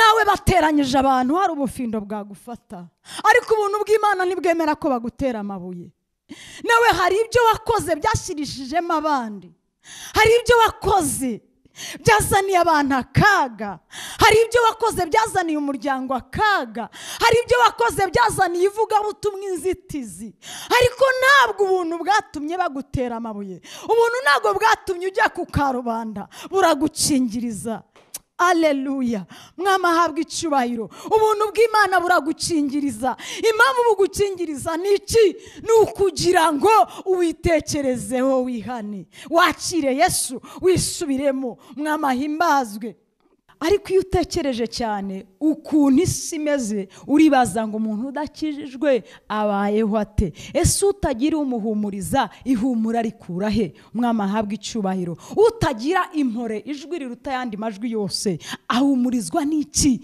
nawe bateranyije abantu hari ubufindo bwagufata ariko ubuntu bw'imana ntibwemera ko bagutera amabuye nawe hari ibyo wakoze byashyirijijemo abandi hari ibyo wakoze byazaniye abantu akaga hari ibyo wakoze byazaniye umuryango akaga hari ibyo wakoze byazaniye ivugabutumwa inzitizi ariko ntabwo ubuntu bwatumye bagutera amabuye ubuntu ntabwo bwatumye ujya ku karubanda buragukingiriza aleluya mwamahabwa icyubahiro ubuntu bw'imana buragukingiriza impamvu bugukingiriza ni iki ni ukugira ngo uwitekerezeho wihane wakire yesu wisubiremo mwamahimbazwe ariko iyo utekereje cyane ukuntu isi imeze uribaza ngo umuntu udakijijwe abayeho ate ese utagira umuhumuriza ihumura rikurahe he umwami ahabwa icyubahiro utagira impore ijwi riruta ayandi majwi yose ahumurizwa n'iki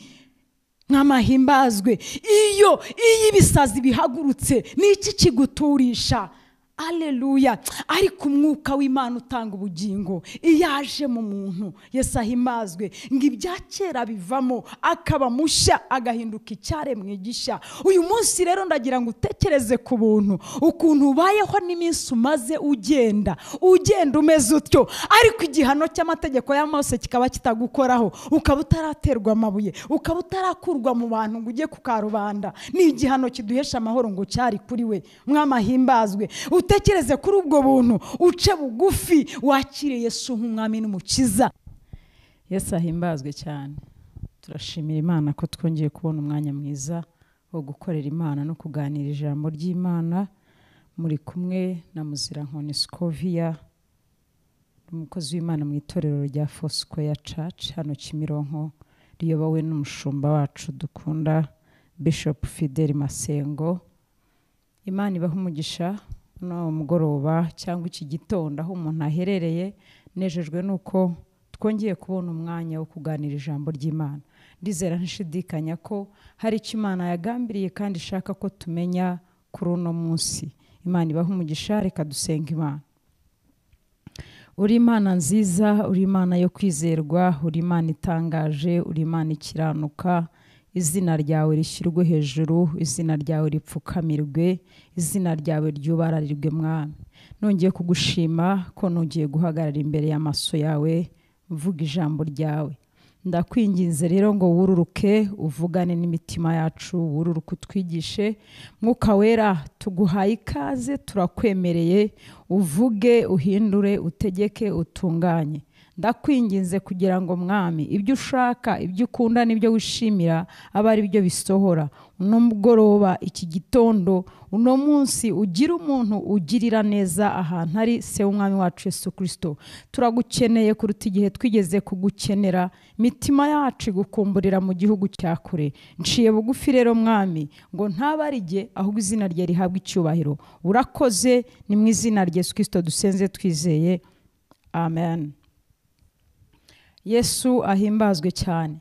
nk'amahimbazwe iyo iyo ibisazi bihagurutse ni kiguturisha aleluya ariko umwuka w'imana utanga ubugingo iyo aje mu muntu yesi ahimazwe ngo ibya kera bivamo akaba mushya agahinduka icyaremwe gishya uyu munsi rero ndagira ngo utekereze ku buntu ukuntu ubayeho n'iminsi umaze ugenda ugenda umeze utyo ariko igihano cy'amategeko y'amose kikaba kitagukoraho ukaba utaraterwa amabuye ukaba utarakurwa mu bantu ngo ujye ku karubanda ni igihano kiduhesha amahoro ngo cyari kuri we mwamahimbazwe utekereze kuri ubwo buntu uce bugufi wakire Yesu nk'umwami n'umukiza Yesu ahimbazwe cyane turashimira imana ko twongeye kubona umwanya mwiza wo gukorera imana no kuganira ijambo ry'imana muri kumwe na muzirankoni sikoviya umukozi w'imana mu itorero rya fosikweya caci hano kimironko riyobowe n'umushumba wacu dukunda bishop fideli masengo imana ibaha umugisha no mugoroba cyangwa iki gitondo aho umuntu aherereye nejejwe nuko twongeye kubona umwanya wo kuganira ijambo ry'imana ndizera ntishidikanya ko hari icyo imana yagambiriye kandi ishaka ko tumenya kuri uno munsi imana ibaha umugisha reka dusenga imana uri imana nziza uri imana yo kwizerwa uri imana itangaje uri imana ikiranuka izina ryawe rishyirwe hejuru izina ryawe ripfukamirwe izina ryawe ryubararirwe mwana nongeye kugushima ko nugiye guhagarara imbere y'amaso yawe mvuga ijambo ryawe ndakwinginze rero ngo wururuke uvugane n'imitima yacu wururuke utwigishe mwuka wera tuguhaye ikaze turakwemereye uvuge uhindure utegeke utunganye ndakwinginze kugira ngo mwami ibyo ushaka ibyo ukunda n'ibyo wishimira abe ari byo bisohora uno mugoroba iki gitondo uno munsi ugira umuntu ugirira neza ahantu ari se w'umwami wacu Yesu kirisito turagukeneye kuruta igihe twigeze kugukenera imitima yacu igukumburira mu gihugu cya kure nciye bugufi rero mwami ngo ntabarige ahubwo izina rye rihabwe icyubahiro urakoze ni mu izina rya Yesu kirisito dusenze twizeye amen yesu ahimbazwe cyane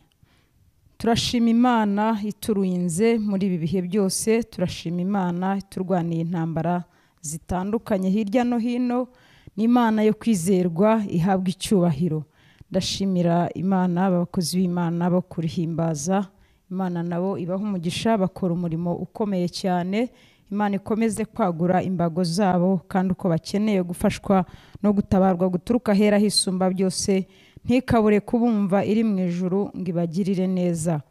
turashima imana iturinze muri ibi bihe byose turashima imana iturwaniye intambara zitandukanye hirya no hino n’imana yo kwizerwa ihabwa icyubahiro ndashimira imana abakozi b'imana bo kurihimbaza imana nabo ibaha umugisha bakora umurimo ukomeye cyane imana ikomeze kwagura imbago zabo kandi uko bakeneye gufashwa no gutabarwa guturuka hera hisumba byose ntikabure kubumva iri mu ijuru ngo ibagirire neza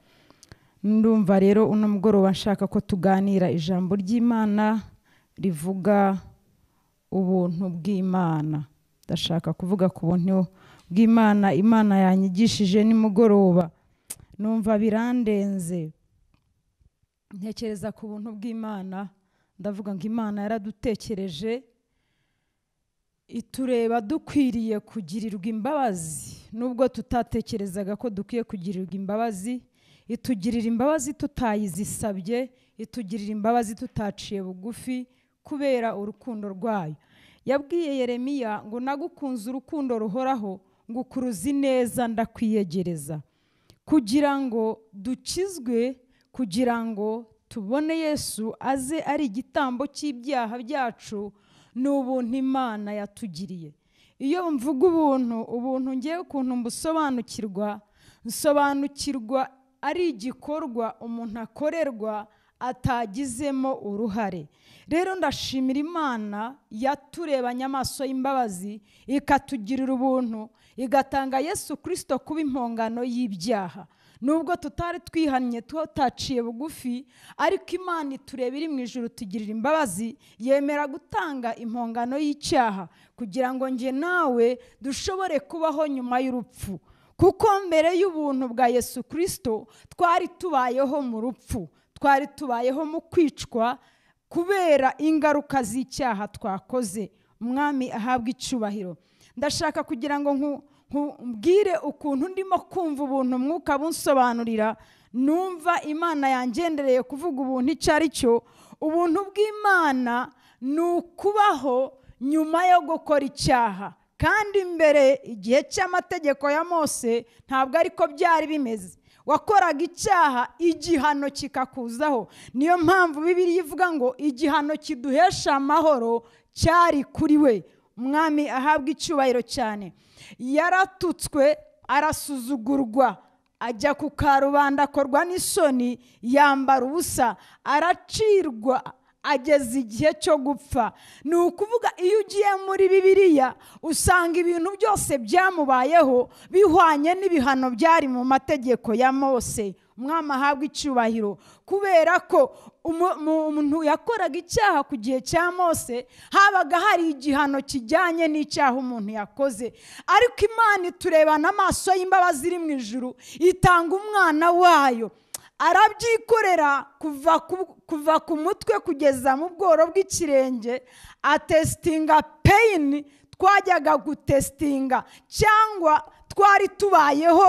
ndumva rero uno mugoroba nshaka ko tuganira ijambo ry'imana rivuga ubuntu bw'imana ndashaka kuvuga ku buntu bw'imana imana yanyigishije nimugoroba numva birandenze ntekereza ku buntu bw'imana ndavuga ngo imana yaradutekereje itureba dukwiriye kugirirwa imbabazi nubwo tutatekerezaga ko dukwiye kugirirwa imbabazi itugirira imbabazi tutayizisabye itugirira imbabazi tutaciye bugufi kubera urukundo rwayo yabwiye yeremiya ngo nagukunze urukundo ruhoraho ngo ukuruzi neza ndakwiyegereza kugira ngo dukizwe kugira ngo tubone yesu aze ari igitambo cy'ibyaha byacu nubuntu imana yatugiriye iyo mvuga ubuntu ubuntu ngewe ukuntu mbusobanukirwa nsobanukirwa ari igikorwa umuntu akorerwa atagizemo uruhare rero ndashimira imana yaturebanye amaso y'imbabazi ikatugirira ubuntu igatanga yesu kirisito kuba impongano y'ibyaha nubwo tutari twihannye tutaciye bugufi ariko imana itureba iri mu ijoro tugirira imbabazi yemera gutanga impongano y'icyaha kugira ngo njye nawe dushobore kubaho nyuma y'urupfu kuko mbere y'ubuntu bwa yesu kirisito twari tubayeho mu rupfu twari tubayeho mu kwicwa kubera ingaruka z'icyaha twakoze umwami ahabwa icyubahiro ndashaka kugira ngo nku nkubwire ukuntu ndimo kumva ubuntu mwuka bunsobanurira numva imana yangendereye kuvuga ubuntu icyo ari cyo ubuntu bw'imana ni ukubaho nyuma yo gukora icyaha kandi mbere igihe cy'amategeko ya mose ntabwo ariko byari bimeze wakoraga icyaha igihano kikakuzaho niyo mpamvu bibiri ivuga ngo igihano kiduhesha amahoro cyari kuri we mwami ahabwa icyubahiro cyane yaratutswe arasuzugurwa ajya ku karubanda akorwa n'isoni yambara ubusa aracirwa ageze igihe cyo gupfa ni ukuvuga iyo ugiye muri bibiliya usanga ibintu byose byamubayeho bihwanye n'ibihano byari mu mategeko ya mose umwami ahabwa icyubahiro kubera ko umuntu yakoraga icyaha ku gihe cya mose habaga hari igihano kijyanye n'icyaha umuntu yakoze ariko imana iturebana amaso y'imbabazi iri mu ijuru itanga umwana wayo arabyikorera kuva ku mutwe kugeza mu bworo bw'ikirenge atesitinga peyini twajyaga gutesitinga cyangwa twari tubayeho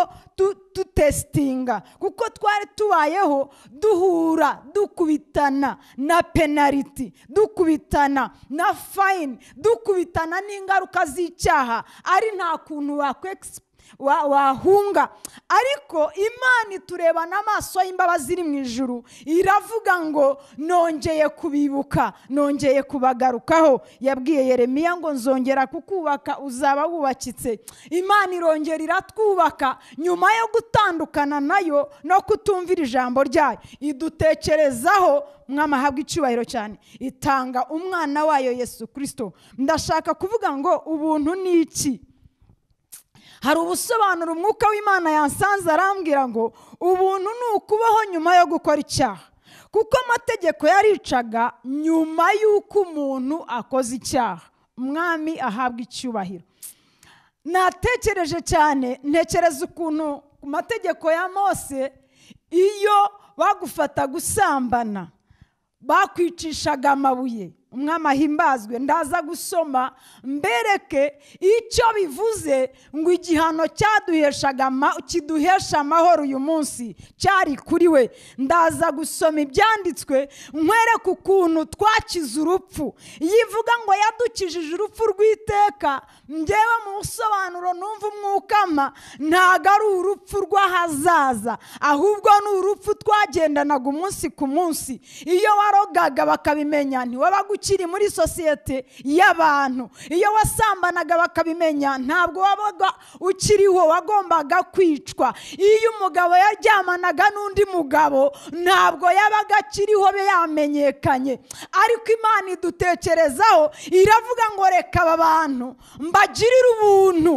dutesitinga kuko twari tubayeho duhura dukubitana na penaliti dukubitana na fayini dukubitana n'ingaruka z'icyaha ari nta kuntu wakwegisipa wahunga ariko imana itureba n'amaso y'imbabazi iri mu ijuru iravuga ngo nongeye kubibuka nongeye kubagarukaho yabwiye Yeremiya ngo nzongera kukubaka uzaba wubakitse imana irongera iratwubaka nyuma yo gutandukana nayo no kutumvira ijambo ryayo idutekerezaho mwamahabwa icyubahiro cyane itanga umwana wayo yesu kirisito ndashaka kuvuga ngo ubuntu ni iki hari ubusobanuro umwuka w'imana yasanze arambwira ngo ubuntu ni ukubaho nyuma yo gukora icyaha kuko amategeko yaricaga nyuma y'uko umuntu akoze icyaha umwami ahabwa icyubahiro natekereje cyane ntekereza ukuntu ku mategeko ya mose iyo bagufata gusambana bakwicishaga amabuye umwami ahimbazwe ndaza gusoma mbereke icyo bivuze ngo igihano cyaduheshaga kiduhesha amahoro uyu munsi cyari kuri we ndaza gusoma ibyanditswe nkwereke ukuntu twakize urupfu yivuga ngo yadukijije urupfu rw'iteka ngewe mu busobanuro numva umwukama ntabwo ari urupfu rw'ahazaza ahubwo ni urupfu twagendanaga umunsi ku munsi iyo warogaga bakabimenya ntiwabagukiye ukiri muri sosiyete y'abantu iyo wasambanaga bakabimenya ntabwo wabaga ukiriho wagombaga kwicwa iyo umugabo yaryamanaga n'undi mugabo ntabwo yabaga akiriho be yamenyekanye ariko imana idutekerezaho iravuga ngo reka aba bantu mbagirire ubuntu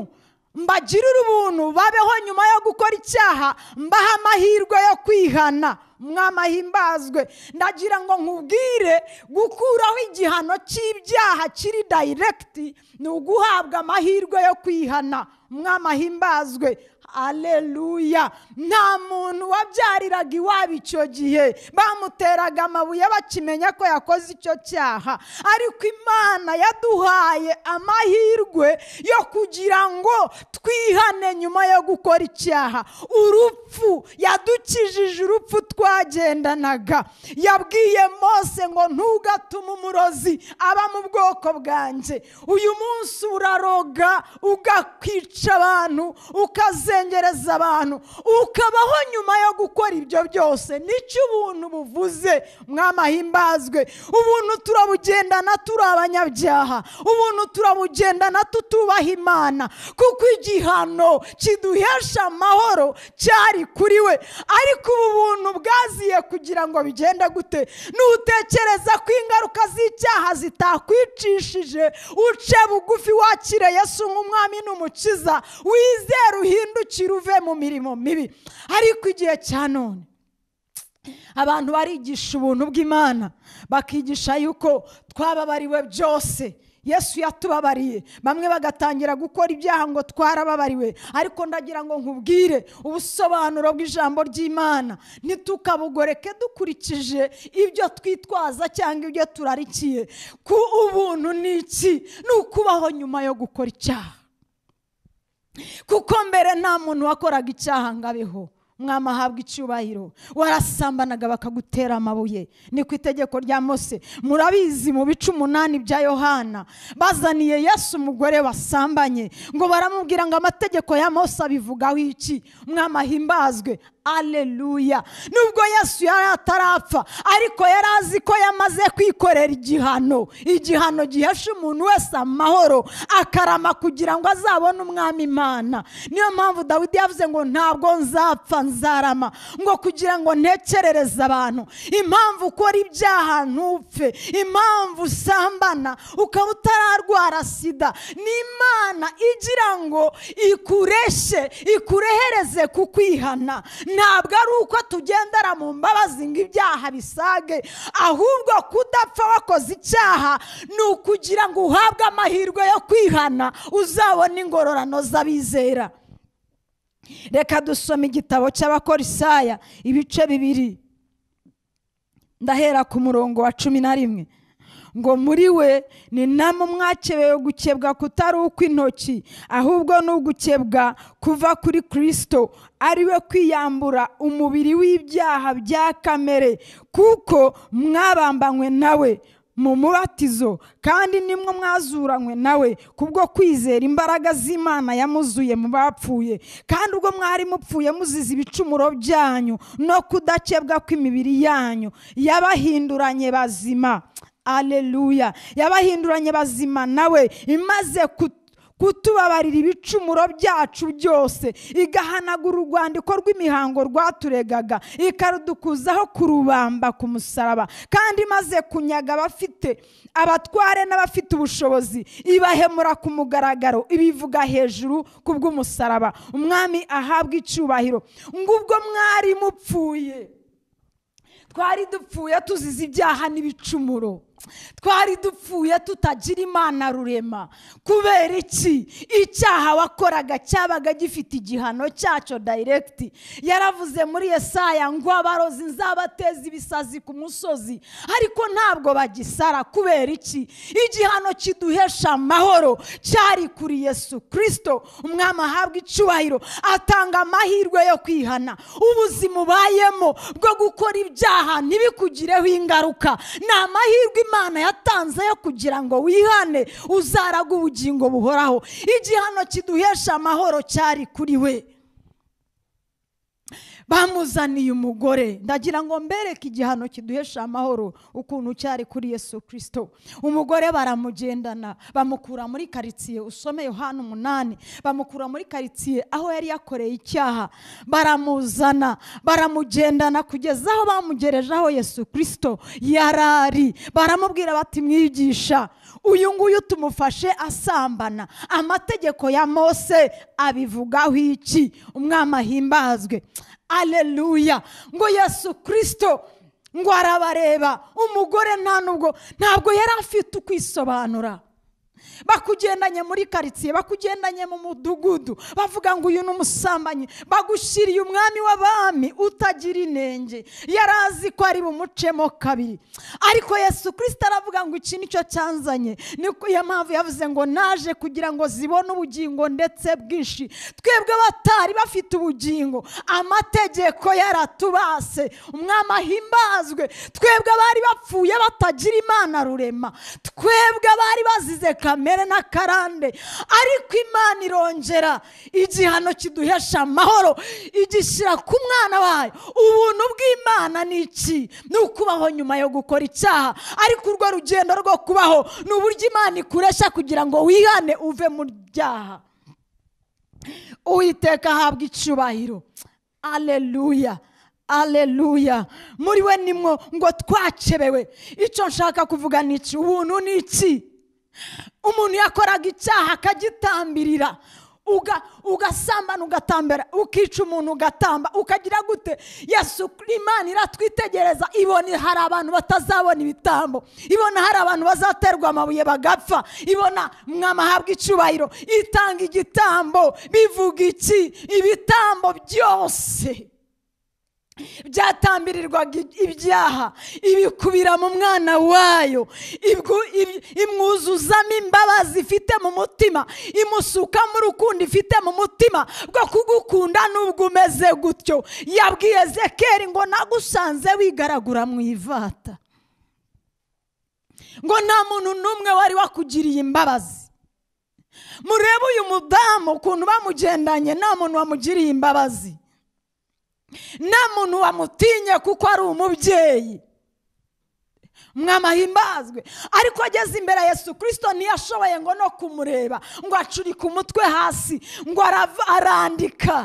mbagirire ubuntu babeho nyuma yo gukora icyaha mbahe amahirwe yo kwihana mwamahimbazwe ndagira ngo nkubwire gukuraho igihano cy'ibyaha kiri dayiregiti ni uguhabwa amahirwe yo kwihana mwamahimbazwe aleluya nta muntu wabyariraga iwabo icyo gihe bamuteraga amabuye bakimenya ko yakoze icyo cyaha ariko imana yaduhaye amahirwe yo kugira ngo twihane nyuma yo gukora icyaha urupfu yadukijije urupfu twagendanaga yabwiye mose ngo ntugatume umurozi aba mu bwoko bwanjye uyu munsi uraroga ugakwica abantu ukazenya ukongereza abantu ukabaho nyuma yo gukora ibyo byose nicyo ubuntu buvuze mwamahimbazwe ubuntu turabugendana turi abanyabyaha ubuntu turabugendana tutubaha imana kuko igihano kiduhesha amahoro cyari kuri we ariko ubu buntu bwaziye kugira ngo bigende gute nutekereza ko ingaruka z'icyaha zitakwicishije uce bugufi wakire yesu umwami n'umukiza wizera uhinduke wicira uve mu mirimo mibi ariko igihe cya none abantu barigisha ubuntu bw'imana bakigisha yuko twababariwe byose yesu yatubabariye bamwe bagatangira gukora ibyaha ngo twarababariwe ariko ndagira ngo nkubwire ubusobanuro bw'ijambo ry'imana ntitukabugoreke dukurikije ibyo twitwaza cyangwa ibyo turarikiye ku ubuntu ni iki ni ukubaho nyuma yo gukora icyaha kuko mbere nta muntu wakoraga icyaha ngo abeho mwamahabwa icyubahiro warasambanaga bakagutera amabuye ni ku itegeko rya mose murabizi mu bice umunani bya yohana bazaniye yesu umugore wasambanye ngo baramubwira ngo amategeko ya mose abivugaho iki mwamahimbazwe aleluya nubwo yesu yari atarapfa ariko yari azi ko yamaze kwikorera igihano igihano gihesha umuntu wese amahoro akarama kugira ngo azabone umwami imana niyo mpamvu dawidi yavuze ngo ntabwo nzapfa nzarama ngo kugira ngo ntekerereze abantu impamvu ukora ibyaha ntupfe impamvu usambana ukaba utararwara sida ni imana igira ngo ikureshe ikurehereze ku kwihana ntabwo ari uko tugendera mu mbabazi ngo ibyaha bisage ahubwo kudapfa wakoze icyaha ni ukugira ngo uhabwe amahirwe yo kwihana uzabona ingororano z'abizera reka dusome igitabo cy'abakora ibice bibiri ndahera ku murongo wa cumi na rimwe ngo muri we ni namo mwakebewe gukebwa kutari intoki, ahubwo ni ugukebwa kuva kuri kirisito ari we kwiyambura umubiri w'ibyaha bya kamere kuko mwabambanywe nawe mu mubatizo kandi nimwo mwazuranywe nawe kubwo kwizera imbaraga z'imana yamuzuye mu bapfuye kandi ubwo mwari mupfuye muzize ibicumuro byanyu no kudakebwa kw'imibiri yanyu yabahinduranye bazima aleluya yabahinduranye bazima nawe imaze kutubabarira ibicumuro byacu byose igahanagura urwandiko rw'imihango rwaturegaga ikarudukuzaho kurubamba ku musaraba kandi imaze kunyaga abafite abatware n'abafite ubushobozi ibahemura ku mugaragaro ibivuga hejuru ku bw'umusaraba umwami ahabwa icyubahiro ngubwo mwari mupfuye twari dupfuye tuzize ibyaha n'ibicumuro twari dupfuye tutagira imana rurema kubera iki icyaha wakoraga cyabaga gifite igihano cyacyo dayiregiti yaravuze muri Yesaya ngo abarozi nzabateza ibisazi ku musozi ariko ntabwo bagisara kubera iki igihano kiduhesha amahoro cyari kuri Yesu kirisito umwami ahabwa icyubahiro atanga amahirwe yo kwihana ubuzima ubayemo bwo gukora ibyaha ntibikugireho ingaruka ni amahirwe imana yatanze yo kugira ngo wihane uzaraga ubugingo buhoraho igihano kiduhesha amahoro cyari kuri we bamuzaniye umugore ndagira ngo mbereke igihano kiduhesha amahoro ukuntu cyari kuri yesu kirisito umugore baramugendana bamukura muri karitsiye usome yohani umunani bamukura muri karitsiye aho yari yakoreye icyaha baramuzana baramugendana kugeza aho bamugereje aho yesu kirisito yarari baramubwira bati mwigisha uyu nguyu tumufashe asambana amategeko ya mose abivugaho iki umwami ahimbazwe aleluya ngo yesu Kristo ngo arabareba umugore nta nubwo ntabwo yari afite ukwisobanura bakugendanye muri karitsiye bakugendanye mu mudugudu bavuga ngo uyu ni umusambanyi bagushyiriye umwami w'abami utagira inenge yari azi ko ari bumucemo kabiri ariko yesu kirisita aravuga ngo iki nicyo cyanzanye niko iyo mpamvu yavuze ngo naje kugira ngo zibone ubugingo ndetse bwinshi twebwe batari bafite ubugingo amategeko yaratubase umwami ahimbazwe twebwe abari bapfuye batagira imana rurema twebwe abari bazize kabiri kamere n'akarande ariko imana irongera igihano kiduhesha amahoro igishyira ku mwana wayo ubuntu bw'imana ni iki ni ukubaho nyuma yo gukora icyaha ariko urwo rugendo rwo kubaho ni uburyo imana ikuresha kugira ngo wihane uve mu byaha uwiteka ahabwa icyubahiro aleluya aleluya muri we nimwo ngo twakebewe icyo nshaka kuvuga ni iki ubuntu ni iki umuntu yakoraga icyaha akagitambirira ugasambana ugatambara ukica umuntu ugatamba ukagira gute yesu imana iratwitegereza ibona hari abantu batazabona ibitambo ibona hari abantu bazaterwa amabuye bagapfa ibona mwamahabwa icyubahiro itanga igitambo bivuga iki ibitambo byose byatambirirwaga ibyaha ibikubira mu mwana wayo imwuzuzamo imbabazi ifite mu mutima imusukamo urukundo ifite mu mutima rwo kugukunda n'ubwo umeze gutyo yabwiye zekeri ngo nagusanze wigaragura mu ivata ngo nta muntu n'umwe wari wakugiriye imbabazi murebe uyu mudamu ukuntu bamugendanye nta muntu wamugiriye imbabazi nta muntu wamutinye kuko ari umubyeyi mwamahimbazwe ariko ageze imbere yesu kirisito ntiyashoboye ngo no kumureba ngo acurike umutwe hasi ngo arandika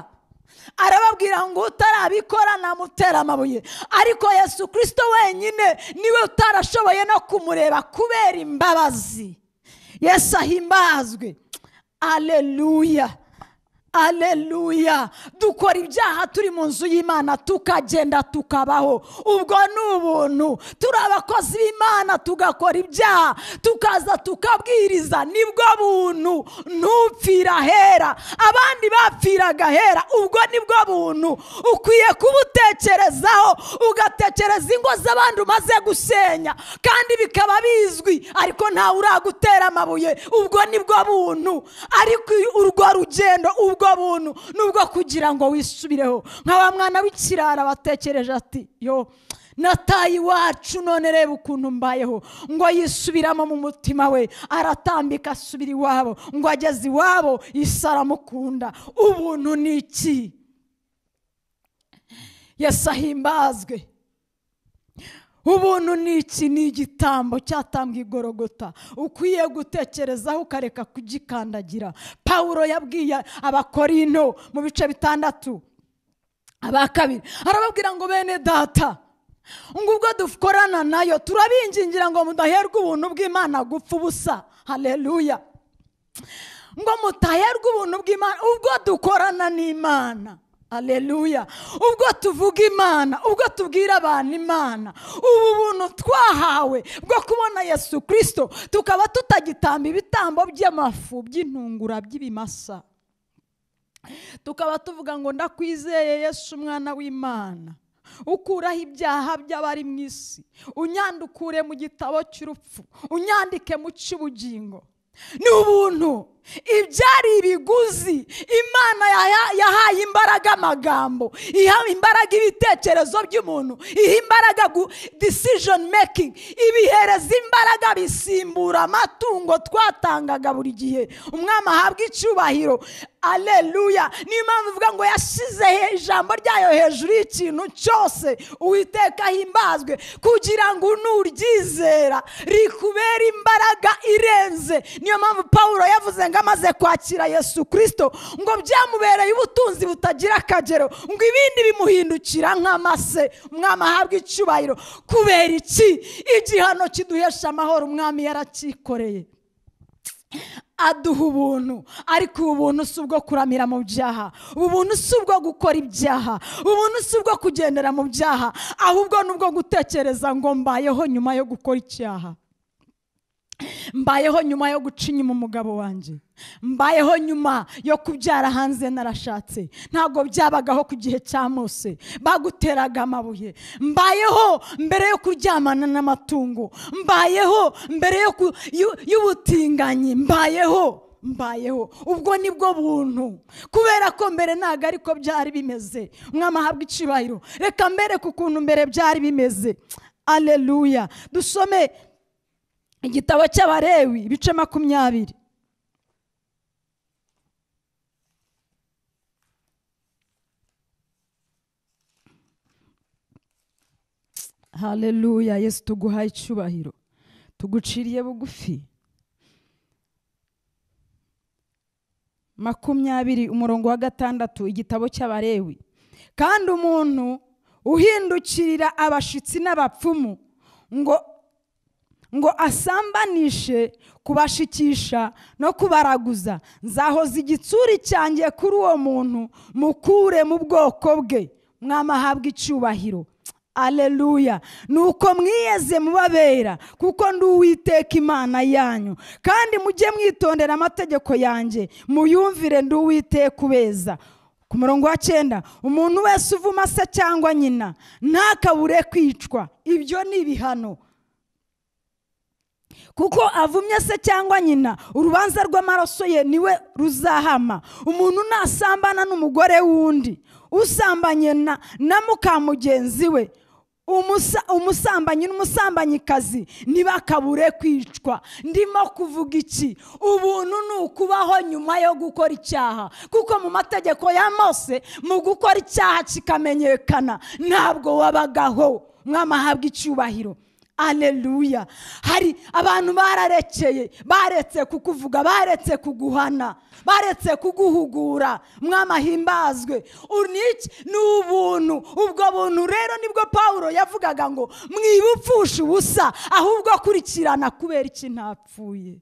arababwira ngo utarabikora namutera amabuye ariko yesu kirisito wenyine niwe utarashoboye no kumureba kubera imbabazi yesu ahimbazwe aleluya aleluya dukora ibyaha turi mu nzu y'imana tukagenda tukabaho ubwo ni ubuntu turi abakozi b'imana tugakora ibyaha tukaza tukabwiriza nibwo buntu ntupfira ahera abandi bapfiraga ahera ubwo nibwo buntu ukwiye kubutekerezaho ugatekereza ingo z'abandi umaze gusenya kandi bikaba bizwi ariko ntawe uragutera amabuye ubwo nibwo buntu ariko urwo rugendo ubwo ubwo buntu ni kugira ngo wisubireho nka wa mwana w'ikirara batekereje ati yo nataye iwacu none reba ukuntu mbayeho ngo yisubiramo mu mutima we aratambika asubira iwabo ngo ageze iwabo isi aramukunda ubuntu ni iki yasahimbazwe ubuntu ni iki ni igitambo cyatambwa igorogota ukwiye gutekerezaho ukareka kugikandagira paul yabwiye abakorino mu bice bitandatu aba kabiri arababwira ngo bene data ngubwo ubwo dukorana nayo turabingingira ngo mudaherwe ubuntu bw'imana gupfa ubusa hareruya ngo mutaherwe ubuntu bw'imana ubwo dukorana n'imana aleluya ubwo tuvuga imana ubwo tubwira abantu imana ubu buntu twahawe bwo kubona yesu kirisito tukaba tutagitamba ibitambo by'amafu by'intungura by'ibimasa tukaba tuvuga ngo ndakwizeye yesu umwana w'imana ukuraho ibyaha by'abari mu isi unyandukure mu gitabo cy'urupfu unyandike mu cy'ubugingo ni ubuntu ibyari ibiguzi imana yahaye imbaraga amagambo ihaye imbaraga ibitekerezo by'umuntu iha imbaraga decision making ibihereza imbaraga bisimbura amatungo twatangaga buri gihe umwami ahabwa icyubahiro aleluya niyo mpamvu ivuga ngo yashyize ijambo ryayo hejuru y'ikintu cyose uwiteka himbazwe kugira ngo nuryizera rikubere imbaraga irenze niyo mpamvu paul yavuze yabaga amaze kwakira yesu Kristo ngo byamubereye ubutunzi butagira akagero ngo ibindi bimuhindukira nk'amase umwami ahabwa icyubahiro kubera iki igihano kiduhesha amahoro umwami yaracyikoreye aduha ubuntu ariko ubu buntu si ubwo kuramira mu byaha ubu buntu si ubwo gukora ibyaha ubu buntu si ubwo kugendera mu byaha ahubwo ni ubwo gutekereza ngo mbayeho nyuma yo gukora icyaha mbayeho nyuma yo guca inyuma umugabo wanjye mbayeho nyuma yo kubyara hanze narashatse ntabwo byabagaho ku gihe cya mose baguteraga amabuye mbayeho mbere yo kuryamana n'amatungo mbayeho mbere y'ubutinganyi mbayeho mbayeho ubwo ni buntu kubera ko mbere ntabwo ariko byari bimeze mwamahabwa icyubahiro reka mbere ku kuntu mbere byari bimeze aleluya dusome igitabo cy'abarewi ibice makumyabiri haleluya yesu tuguha icyubahiro tuguciriye bugufi makumyabiri umurongo wa gatandatu igitabo cy'abarewi kandi umuntu uhindukirira abashyitsi n'abapfumu ngo ngo asambanishe kubashikisha no kubaraguza nzahoza igitsuri cyanjye kuri uwo muntu mukure mu bwoko bwe mwamahabwa icyubahiro aleluya Nuko uko mwiyeze mubabera kuko ndi uwiteka imana yanyu kandi mujye mwitondera amategeko yanjye muyumvire ndi uwiteka ubeza ku murongo wa cyenda umuntu wese uvuma se cyangwa nyina ntakabure kwicwa ibyo ni ibihano kuko avumye se cyangwa nyina urubanza rw'amaraso ye niwe ruzahama umuntu nasambana n'umugore w'undi usambanye na mukamugenzi we umusambanyi n'umusambanyikazi ntibakabure kwicwa ndimo kuvuga iki ubuntu ni ukubaho nyuma yo gukora icyaha kuko mu mategeko ya mose mu gukora icyaha kikamenyekana ntabwo wabagaho mwamahabwa icyubahiro aleluya hari abantu bararekeye baretse kukuvuga baretse kuguhana baretse kuguhugura mwamahimbazwe uniki ni ubuntu ubwo buntu rero nibwo paul yavugaga ngo mwibupfushe ubusa ahubwo akurikirana kubera iki ntapfuye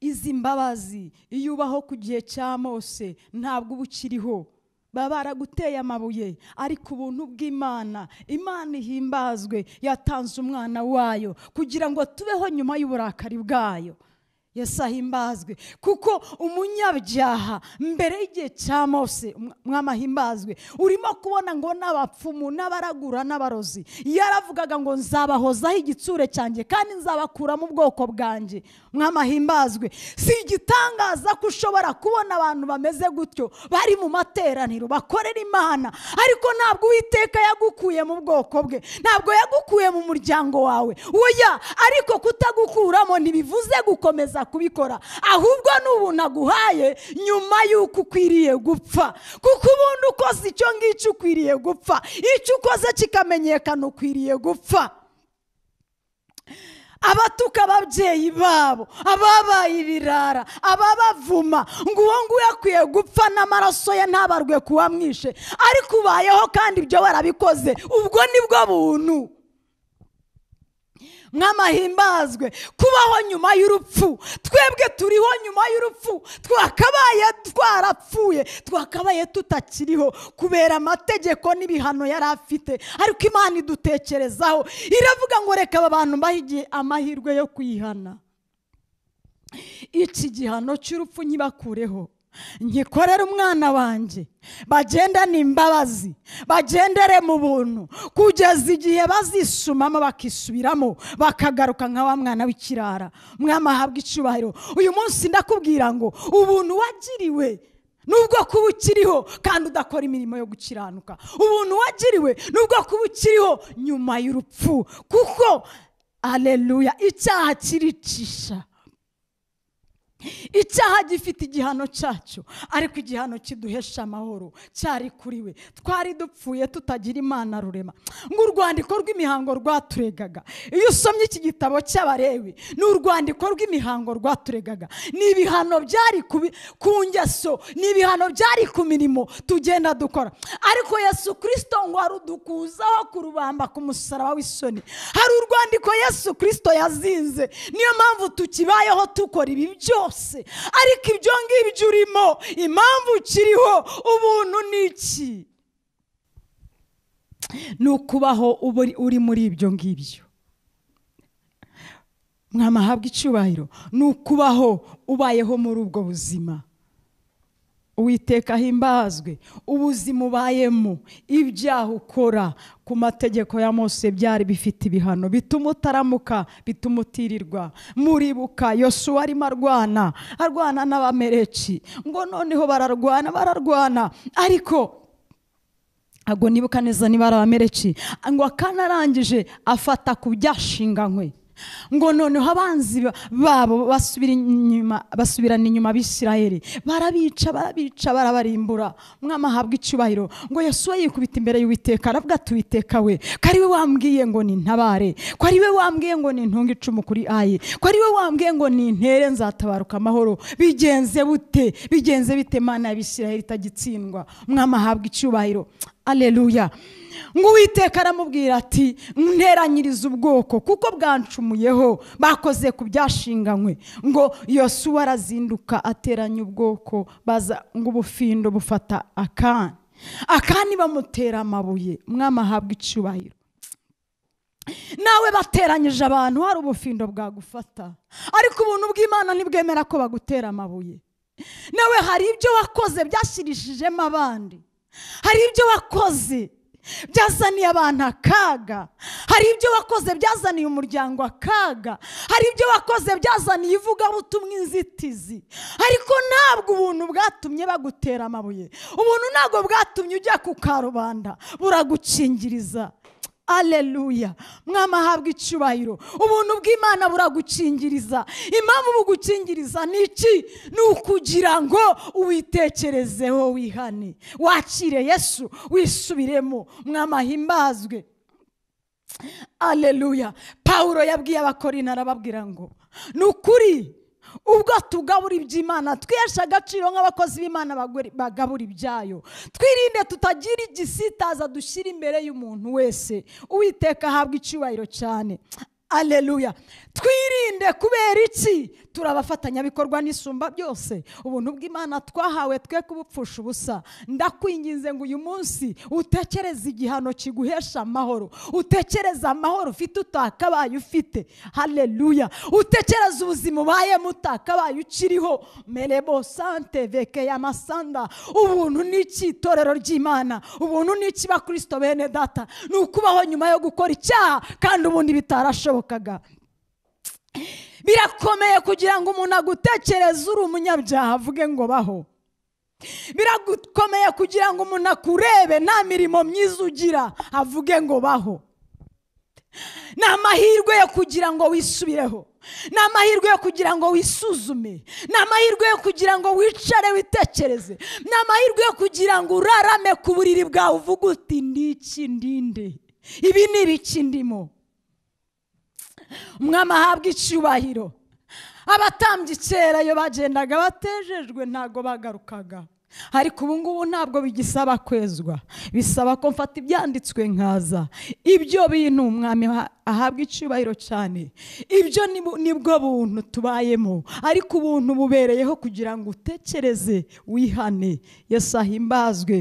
izi mbabazi iyo ubaho ku gihe cya mose ntabwo uba ukiriho baba baraguteye amabuye ariko ubuntu bw'imana imana ihimbazwe yatanze umwana wayo kugira ngo tubeho nyuma y'uburakari bwayo yasahimbazwe kuko umunyabyaha mbere y'igihe cya mose mwamahimbazwe urimo kubona ngo n'abapfumu n'abaragura n'abarozi yaravugaga ngo nzabahozaho igitsure cyanjye kandi mu bwoko bwanjye mwamahimbazwe si igitangaza ko ushobora kubona abantu bameze gutyo bari mu materaniro bakorera imana ariko ntabwo uwiteka yagukuye mu bwoko bwe ntabwo yagukuye mu muryango wawe oya ariko kutagukuramo ntibivuze gukomeza kubikora ahubwo n'ubu naguhaye nyuma y'uko ukwiriye gupfa kuko ubundi ukoze icyo ngicyo ukwiriye gupfa icyo ukoze kikamenyekana ukwiriye gupfa abatuka ababyeyi babo ababaye ibirara ababavuma ngo uwo nguwo akwiye gupfa n'amaraso ye ntabarwe kuwamwishe ariko ubayeho kandi ibyo warabikoze ubwo ni buntu mwamahimbazwe kubaho nyuma y'urupfu twebwe turiho nyuma y'urupfu twakabaye twarapfuye twakabaye tutakiriho kubera amategeko n'ibihano yari afite ariko imana idutekerezaho iravuga ngo reka aba bantu bahigiye amahirwe yo kwihana iki gihano cy'urupfu nyibakureho nyikorere umwana wanjye bagendane imbabazi bagendere mu buntu kugeza igihe bazisumamo bakisubiramo bakagaruka nka wa mwana w'ikirara umwami ahabwa icyubahiro uyu munsi ndakubwira ngo ubuntu wagiriwe nubwo kuba ukiriho kandi udakora imirimo yo gukiranuka ubuntu wagiriwe nubwo kuba ukiriho nyuma y'urupfu kuko aleluya icyaha kiricisha icyaha gifite igihano cyacu ariko igihano kiduhesha amahoro cyari kuri we twari dupfuye tutagira imana rurema ngo rw'imihango rwaturegaga iyo usomye iki gitabo cy'abarewe ni urwandiko rw'imihango rwaturegaga ni ibihano byari ku ngeso ni ibihano byari ku mirimo tugenda dukora ariko yesu kirisito ngo arudukuzaho kurubamba ku musaraba w'isoni hari urwandiko yesu kirisito yazinze niyo mpamvu tukibayeho tukora ibi byose byose ariko ibyo ngibyo urimo impamvu ukiriho ubuntu ni iki ni ukubaho uri muri ibyo ngibyo mwamahabwa icyubahiro ni ukubaho ubayeho muri ubwo buzima uwiteka himbazwe ubuzima ubayemo ibyaha ukora ku mategeko ya mose byari bifite ibihano bituma utaramuka bituma utirirwa muribuka yosuwa arimo arwana arwana n’abamereci ngo noneho bararwana bararwana ariko ntabwo nibuka neza niba ari abamereki ngo akanarangije afata ku byashinganywe ngo noneho abanzi babo basubira basubirana inyuma abisirayeli barabica barabica barabarimbura umwami ahabwa icyubahiro ngo yasuwe yikubita imbere y'uwiteka aravuga ati we ko ari we wambwiye ngo ni ntabare ko ari we wambwiye ngo nintunge icumu kuri aye ko ari we wambwiye ngo nintere nzatabaruka amahoro bigenze bute bigenze bite mana y'abisirayeli itagitsindwa umwami ahabwa icyubahiro aleluya nk'uwiteka aramubwira ati nteranyiriza ubwoko kuko bwancumuyeho bakoze ku byashinganywe ngo yosuwa arazinduka ateranya ubwoko baza ngo ubufindo bufata akani akani bamutera amabuye mwamahabwa icyubahiro nawe bateranyije abantu hari ubufindo bwagufata ariko ubuntu bw'imana ntibwemera ko bagutera amabuye nawe hari ibyo wakoze byashirishijemo abandi hari ibyo wakoze byazaniye abantu akaga hari ibyo wakoze byazaniye umuryango akaga hari ibyo wakoze byazaniye ivugabutumwa inzitizi ariko ntabwo ubuntu bwatumye bagutera amabuye ubuntu ntabwo bwatumye ujya ku karubanda buragukingiriza aleluya mwamahabwa icyubahiro ubuntu bw'imana buragukingiriza impamvu bugukingiriza ni iki ni ukugira ngo uwitekerezeho wihane wakire yesu wisubiremo mwamahimbazwe aleluya paul yabwiye abakorinara arababwira ngo ni ukuri ubwo tugabura iby'imana twiheshe agaciro nk'abakozi b'imana bagabura ibyayo twirinde tutagira igisitaza dushyira imbere y'umuntu wese uwiteka ahabwa icyubahiro cyane aleluya twirinde kubera iki turi abafatanyabikorwa n'isumba byose ubuntu bw'imana twahawe twe kubupfusha ubusa ndakwinginze ngo uyu munsi utekereze igihano kiguhesha amahoro utekereze amahoro ufite utakabaye ufite hareruya utekereze ubuzima ubayemo utakabaye ukiriho merebo sante veke y'amasanda ubuntu ni iki ry'imana ubuntu ni iki bakristo bene data ni ukubaho nyuma yo gukora icyaha kandi ubundi bitarashobokaga birakomeye kugira ngo umuntu agutekereze uri umunyabyaha avuge ngo baho birakomeye kugira ngo umuntu akurebe nta mirimo myiza ugira avuge ngo baho ni amahirwe yo kugira ngo wisubireho ni amahirwe yo kugira ngo wisuzume ni amahirwe yo kugira ngo wicare witekereze ni amahirwe yo kugira ngo urarame ku buriri bwawe uvuge uti ndiki ndinde ibi ni ibiki umwami ahabwa icyubahiro abatambyi kera iyo bagendaga batejejwe ntabwo bagarukaga ariko ubu ngubu ntabwo bigisaba kwezwa bisaba ko mfata ibyanditswe nkaza ibyo bintu umwami ahabwa icyubahiro cyane ibyo nibwo buntu tubayemo ariko ubuntu bubereyeho kugira ngo utekereze wihane ahimbazwe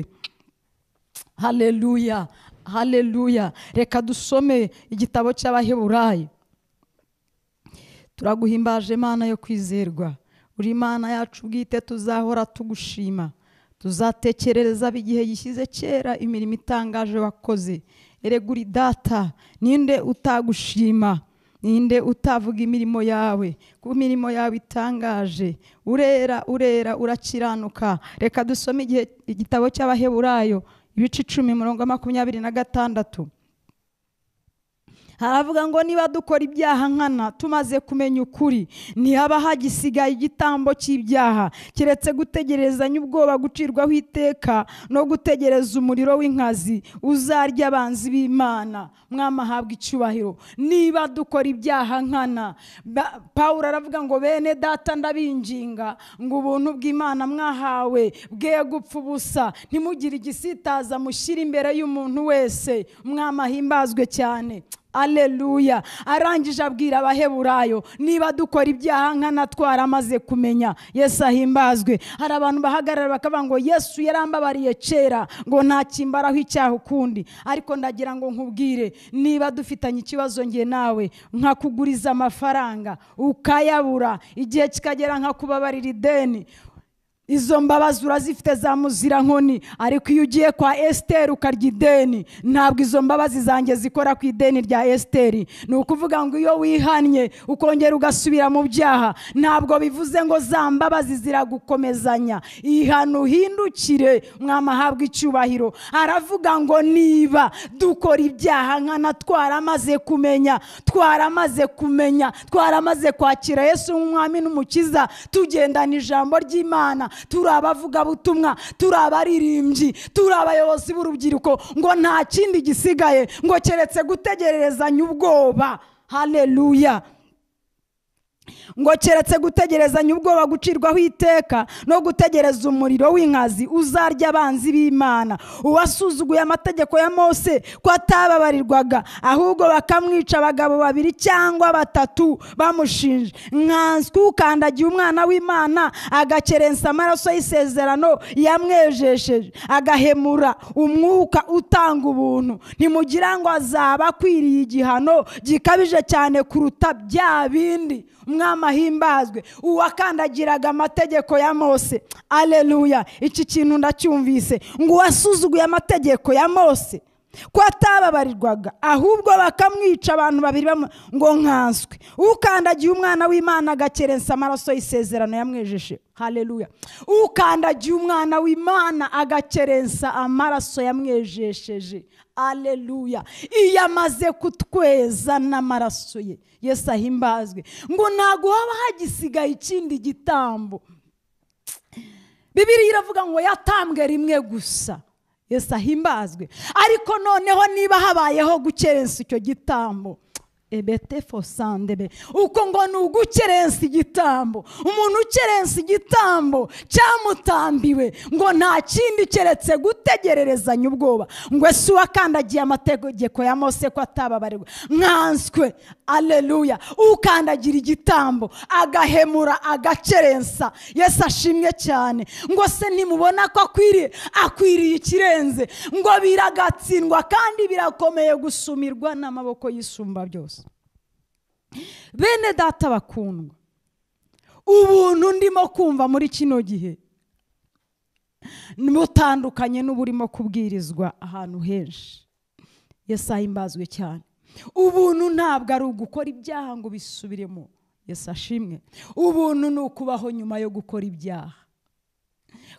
hareruya hareruya reka dusome igitabo cy'abaheburayi turaguhimbaje Imana yo kwizerwa uri imana yacu bwite tuzahora tugushima tuzatekerereza igihe gishyize kera imirimo itangaje wakoze ereguri data ninde utagushima ninde utavuga imirimo yawe ku mirimo yawe itangaje urera urera urakiranuka reka dusome igihe igitabo cy'abaheburayo ibice icumi mirongo makumyabiri na gatandatu haravuga ngo niba dukora ibyaha nkana tumaze kumenya ukuri ntihaba hagisigaye igitambo cy'ibyaha keretse gutegerezanya ubwoba gucirwaho iteka no gutegereza umuriro w'inkazi uzarya abanzi b'imana mwamahabwa icyubahiro niba dukora ibyaha nkana paul aravuga ngo bene data ndabinginga ngo ubuntu bw'imana mwahawe bwe gupfa ubusa ntimugire igisitaza mushyire imbere y'umuntu wese mwamahimbazwe cyane aleluya arangije abwira abaheburayo niba dukora ibyaha nkana twaramaze kumenya yesu ahimbazwe hari abantu bahagarara bakavuga ngo yesu yarambabariye kera ngo ntakimbaraho icyaha ukundi ariko ndagira ngo nkubwire niba dufitanye ikibazo nge nawe nkakuguriza amafaranga ukayabura igihe kikagera nkakubabarira ideni izo mbabazi urazifite za muzira nkoni ariko iyo ugiye kwa esiteri ukarya ideni ntabwo izo mbabazi zanjye zikora ku ideni rya esiteri ni ukuvuga ngo iyo wihannye ukongera ugasubira mu byaha ntabwo bivuze ngo za mbabazi ziragukomezanya ihano uhindukire mwamahabwa icyubahiro aravuga ngo niba dukora ibyaha nkana twaramaze kumenya twaramaze kumenya twaramaze kwakira yesu nk'umwami n'umukiza tugendana ijambo ry'imana turi abavugabutumwa turi abaririmbyi turi abayobozi b'urubyiruko ngo nta kindi gisigaye ngo keretse gutegererezanya ubwoba hareruya ngo keretse gutegerezanya ubwoba gucirwaho iteka no gutegereza umuriro w'inkazi uzarya abanzi b'imana uwasuzuguye amategeko ya mose ko atababarirwaga ahubwo bakamwica abagabo babiri cyangwa batatu bamushinje nkanswe ukandagiye umwana w'imana agakerensa amaraso y'isezerano yamwejesheje agahemura umwuka utanga ubuntu ntimugira ngo azaba akwiriye igihano gikabije cyane kuruta bya bindi mwamahimbazwe uwakandagiraga amategeko ya mose areruya iki kintu ndacyumvise ngo uwasuzuguye amategeko ya mose ko atababarirwaga ahubwo bakamwica abantu babiri ngo nkanswe ukandagiye umwana w'imana agakerensa amaraso y'isezerano yamwejeje hareruya ukandagiye umwana w'imana agakerensa amaraso yamwejesheje hareruya iyo amaze kutweza n'amaraso ye yesi ahimbazwe ngo ntabwo haba hagisigaye ikindi gitambo bibiri iravuga ngo yatambwe rimwe gusa yesi ahimbazwe ariko noneho niba habayeho gukerensa icyo gitambo ebetefosandebe uko ngo ni ugukerensa igitambo umuntu ukerensa igitambo cyamutambiwe ngo nta kindi keretse gutegererezanya ubwoba ngo ese uwakandagiye amategeko ya mose ko atababarirwa nkanswe aleluya ukandagira igitambo agahemura agakerensa yesi ashimwe cyane ngo se ntimubona ko akwiriye akwiriye ikirenze ngo biragatsindwa kandi birakomeye gusumirwa n'amaboko y'isumba byose bene data bakundwa ubuntu ndimo kumva muri kino gihe butandukanye n'uburimo kubwirizwa ahantu henshi yasahimbazwe cyane ubuntu ntabwo ari ugukora ibyaha ngo bisubiremo ashimwe ubuntu ni ukubaho nyuma yo gukora ibyaha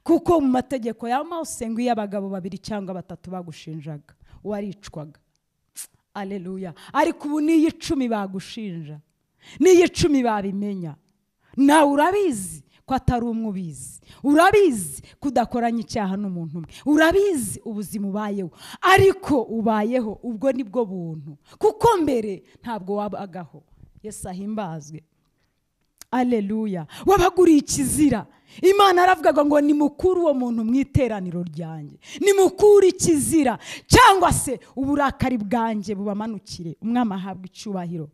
kuko mu mategeko ya mose ngo abagabo babiri cyangwa batatu bagushinjaga waricwaga areruya ariko ubu n'iyo icumi bagushinja n'iyo icumi babimenya nawe urabizi ko atari umwe ubizi urabizi kudakoranya icyaha n'umuntu umwe urabizi ubuzima ubayeho ariko ubayeho ubwo ni bwo buntu kuko mbere ntabwo wabagaho yesi ahimbazwe aleluya wabaguriye ikizira imana aravugaga ngo ni mukuru uwo muntu mu iteraniro ryanjye ni mukuru ikizira cyangwa se uburakari bwanjye bubamanukire umwami ahabwa icyubahiro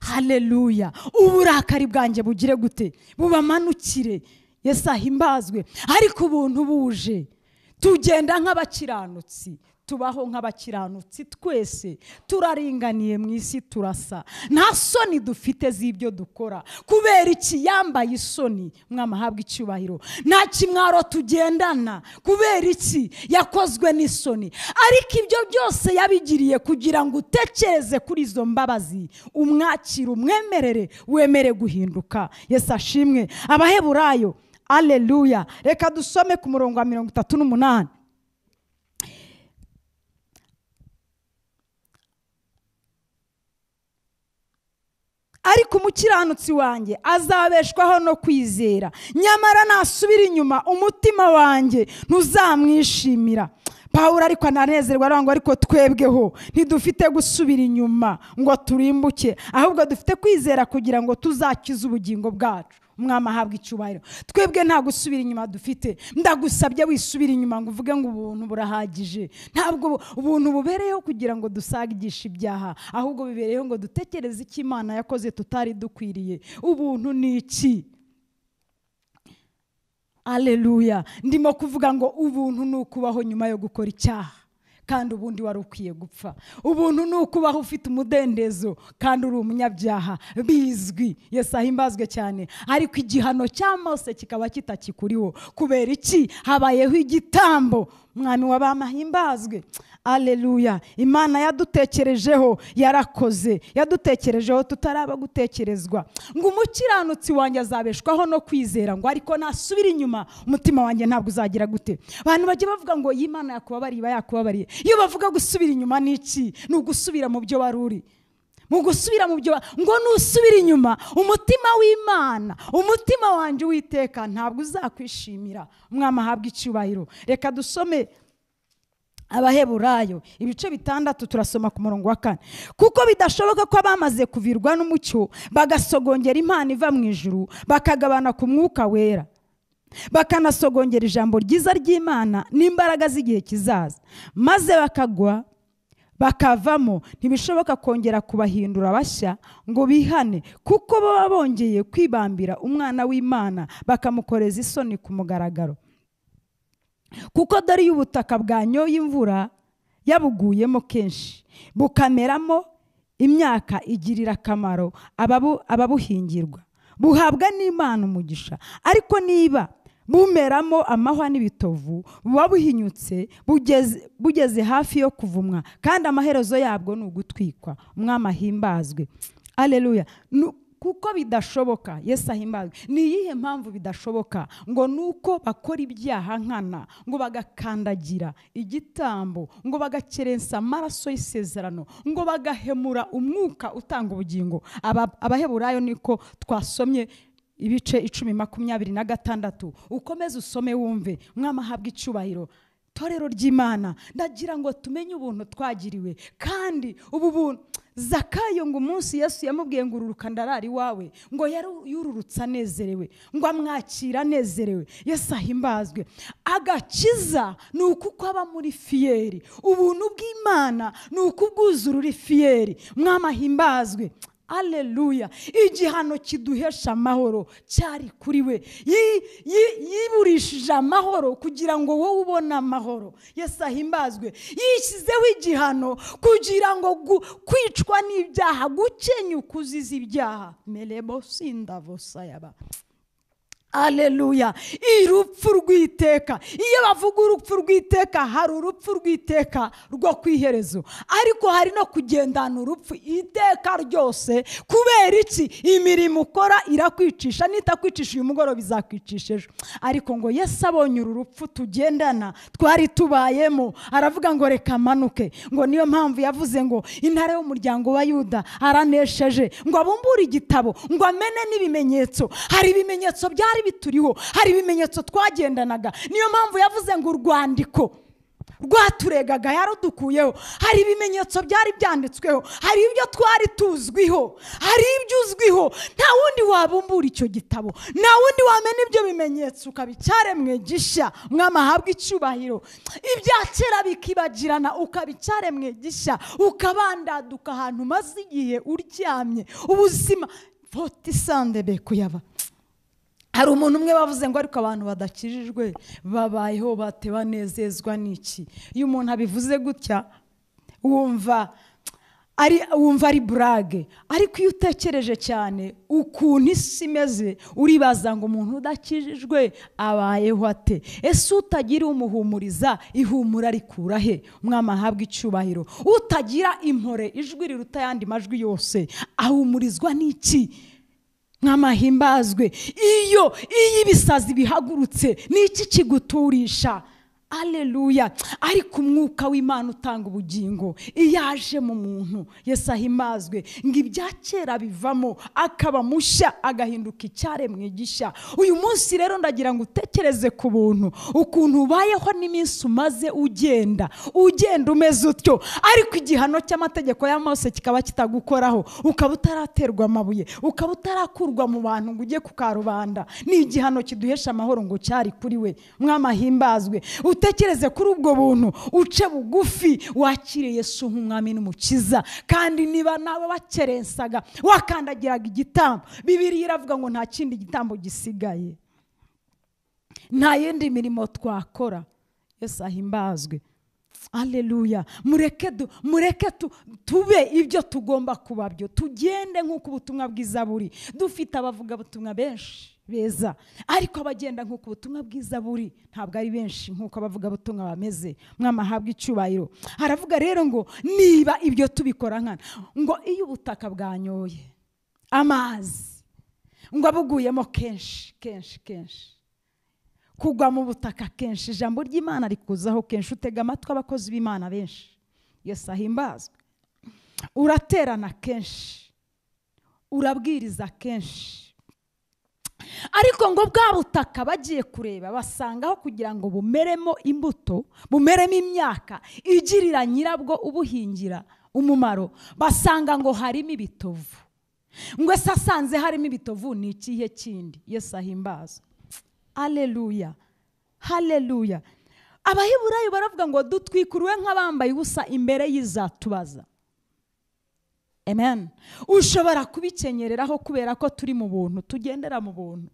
haleluya uburakari bwanjye bugire gute bubamanukire yesahimbazwe ariko ubuntu buje tugenda nk'abakiranutsi tubaho nk'abakiranutsi twese turaringaniye mu isi turasa nta soni dufite z'ibyo dukora kubera iki yambaye isoni mwamahabwa icyubahiro nta kimwaro tugendana kubera iki yakozwe n'isoni ariko ibyo byose yabigiriye kugira ngo utekereze kuri izo mbabazi umwakire umwemerere wemere guhinduka yesi ashimwe abaheburayo aleluya reka dusome ku murongo wa mirongo itatu n'umunani ariko umukiranutsi wanjye azabeshwaho no kwizera nyamara nasubira inyuma umutima wanjye ntuzamwishimira pawulo ariko ananezerwa aravuga ngo ariko twebweho ntidufite gusubira inyuma ngo turimbuke ahubwo dufite kwizera kugira ngo tuzakize ubugingo bwacu umwami ahabwa icyubahiro twebwe nta gusubira inyuma dufite ndagusabye wisubira inyuma ngo uvuge ngo ubuntu burahagije ntabwo ubuntu bubereyeho kugira ngo dusagishe ibyaha ahubwo bibereyeho ngo dutekereze icyo imana yakoze tutari dukwiriye ubuntu ni iki aleluya ndimo kuvuga ngo ubuntu ni ukubaho nyuma yo gukora icyaha kandi ubundi wari ukwiye gupfa ubuntu ni ukubaho ufite umudendezo kandi uri umunyabyaha bizwi ahimbazwe cyane ariko igihano cya mose kikaba kitakikuriho kubera iki habayeho igitambo mwami w'abamahimbazwe aleluya imana yadutekerejeho yarakoze yadutekerejeho tutaraba gutekerezwa ngo umukiranutsi wanjye azabeshwaho no kwizera ngo ariko nasubira inyuma umutima wanjye ntabwo uzagira gute abantu bajya bavuga ngo iyi mana yakubabariye iba yakubabariye iyo bavuga gusubira inyuma ni iki ni ugusubira mu byo wari uri mu gusubira mu byo ngo nusubire inyuma umutima w'imana umutima wanjye witeka ntabwo uzakwishimira umwami ahabwa icyubahiro reka dusome abaheburayo ibice bitandatu turasoma ku murongo wa kane kuko bidashoboka ko abamaze kuvirwa n'umucyo bagasogongera impano iva mu ijuru bakagabana ku mwuka wera bakanasogongera ijambo ryiza ry'imana n'imbaraga z'igihe kizaza maze bakagwa bakavamo ntibishoboka kongera kubahindura bashya ngo bihane kuko baba bongeye kwibambira umwana w'imana bakamukoreza isoni ku mugaragaro kuko dore iyo ubutaka bwanyoye imvura yabuguyemo kenshi bukameramo imyaka igirira akamaro ababuhingirwa buhabwa n'imana umugisha ariko niba bumeramo amahwa n'ibitovu buba buhinyutse bugeze hafi yo kuvumwa kandi amaherezo yabwo ni ugutwikwa mwamahimbazwe aleluya kuko bidashoboka yesu ahimbazwe ni iyihe mpamvu bidashoboka ngo ni uko bakora ibyaha nkana ngo bagakandagira igitambo ngo bagakerensa amaraso y'isezerano ngo bagahemura umwuka utanga ubugingo abaheburayo niko twasomye ibice icumi makumyabiri na gatandatu ukomeze usome wumve mwamahabwa icyubahiro torero ry'imana ndagira ngo tumenye ubuntu twagiriwe kandi ubu buntu zakayo ngo umunsi yesu yamubwiye ngo ururuka ndarari iwawe ngo yururutse anezerewe ngo amwakira anezerewe yesu ahimbazwe agakiza ni uko aba muri fiyeri ubuntu bw'imana ni uko ubwuzura uri fiyeri mwamahimbazwe aleluya igihano kiduhesha amahoro cyari kuri we yiburishije amahoro kugira ngo wowe ubone amahoro yesu ahimbazwe yishyizeho igihano kugira ngo kwicwa n'ibyaha gukenyuka uzize ibyaha merebo sindavosayaba aleluya irupfu rw'iteka iyo bavuga urupfu rw'iteka hari urupfu rw'iteka rwo kwiherezo ariko hari no kugendana urupfu iteka ryose kubera iki imirimo ukora irakwicisha nitakwicisha uyu mugoroba izakwicisha ejo ariko ngo yesi abonye uru rupfu tugendana twari tubayemo aravuga ngo reka manuke ngo niyo mpamvu yavuze ngo intare y'umuryango wa yuda aranesheje ngo abumbure igitabo ngo amene n'ibimenyetso hari ibimenyetso byari twari bituriho hari ibimenyetso twagendanaga niyo mpamvu yavuze ngo urwandiko rwaturegaga yarudukuyeho hari ibimenyetso byari byanditsweho hari ibyo twari tuzwiho hari ibyo uzwiho nta wundi wabumbura icyo gitabo nta wundi wamenya ibyo bimenyetso ukaba icyaremwe gishya mwamahabwa icyubahiro ibya kera bikibagirana ukaba icyaremwe gishya ukabandaduka ahantu umaze igihe uryamye ubuzima voti sande bekuyaba hari umuntu umwe bavuze ngo ariko abantu badakijijwe babayeho batebanezezwa n'iki iyo umuntu abivuze gutya wumva ari wumva ari burage ariko iyo utekereje cyane ukuntu isi imeze uribaza ngo umuntu udakijijwe abayeho ate ese utagira umuhumuriza ihumura rikura he umwami ahabwa icyubahiro utagira impore ijwi riruta ayandi majwi yose ahumurizwa n'iki nk'amahimbazwe iyo iyo ibisazi bihagurutse ni kiguturisha aleluya ariko umwuka w'imana utanga ubugingo iyo aje mu muntu yesu ahimazwe ngo ibya kera bivamo akaba mushya agahinduka icyaremwe gisha uyu munsi rero ndagira ngo utekereze ku buntu ukuntu ubayeho n'iminsi umaze ugenda ugenda umeze utyo ariko igihano cy'amategeko y'amose kikaba kitagukoraho ukaba utaraterwa amabuye ukaba utarakurwa mu bantu ngo ujye ku karubanda ni igihano kiduhesha amahoro ngo cyari kuri we mwamahimbazwe utekereze kuri ubwo buntu uce bugufi wakire Yesu nk'umwami n'umukiza kandi niba nawe wakerensaga wakandagiraga igitambo bibiri iravuga ngo nta kindi gitambo gisigaye nta yindi mirimo twakora yesu ahimbazwe aleluya mureke du mureke tu tube ibyo tugomba kuba byo tugende nk'uko ubutumwa bwiza buri dufite abavugabutumwa benshi beza ariko abagenda nk'uko ubutumwa bwiza buri ntabwo ari benshi nk'uko abavugabutumwa bameze mwamahabwa icyubahiro haravuga rero ngo niba ibyo tubikora nkana ngo iyo ubutaka bwanyoye amazi ngo abuguyemo kenshi kenshi kenshi kugwa mu butaka kenshi ijambo ry'imana rikuzaho kenshi utega amatwi abakozi b'imana benshi yose ahimbazwe uraterana kenshi urabwiriza kenshi ariko ngo bwa butaka bagiye kureba basangaho kugira ngo bumeremo imbuto bumeremo imyaka igirira nyirabwo ubuhingira umumaro basanga ngo harimo ibitovu ngo ese asanze harimo ibitovu ni ikihe kindi yesi ahimbaza aleluya haleluya abahiburayo baravuga ngo dutwikurwe nk'abambaye ubusa imbere y'izatubaza amen ushobora kubikenyereraho kubera ko turi mu buntu tugendera mu buntu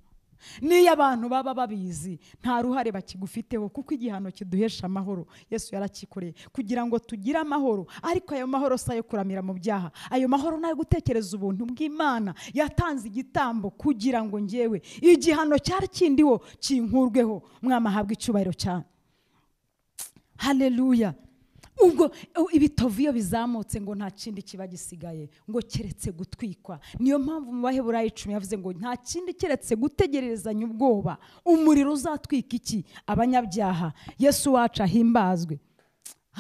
niyo abantu baba babizi nta ruhare bakigufiteho kuko igihano kiduhesha amahoro yesu yarakikoreye kugira ngo tugire amahoro ariko ayo mahoro si ayo kuramira mu byaha ayo mahoro ni ayo gutekereza ubuntu bw'imana yatanze igitambo kugira ngo ngewe igihano cyari kindiho kinkurweho mwamahabwa icyubahiro cyane hareruya ubwo ibitovu iyo bizamutse ngo nta kindi kiba gisigaye ngo keretse gutwikwa niyo mpamvu mu baheburayi icumi yavuze ngo nta kindi keretse gutegererezanya ubwoba umuriro uzatwika iki abanyabyaha yesu wacu ahimbazwe